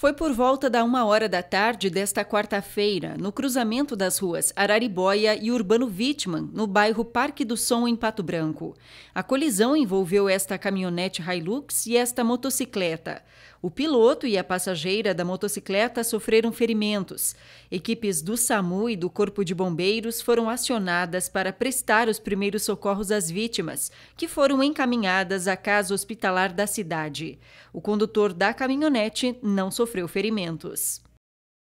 Foi por volta da uma hora da tarde desta quarta-feira, no cruzamento das ruas Arariboia e Urbano Wittmann, no bairro Parque do Som, em Pato Branco. A colisão envolveu esta caminhonete Hilux e esta motocicleta. O piloto e a passageira da motocicleta sofreram ferimentos. Equipes do SAMU e do Corpo de Bombeiros foram acionadas para prestar os primeiros socorros às vítimas, que foram encaminhadas à casa hospitalar da cidade. O condutor da caminhonete não sofreu sofreu ferimentos.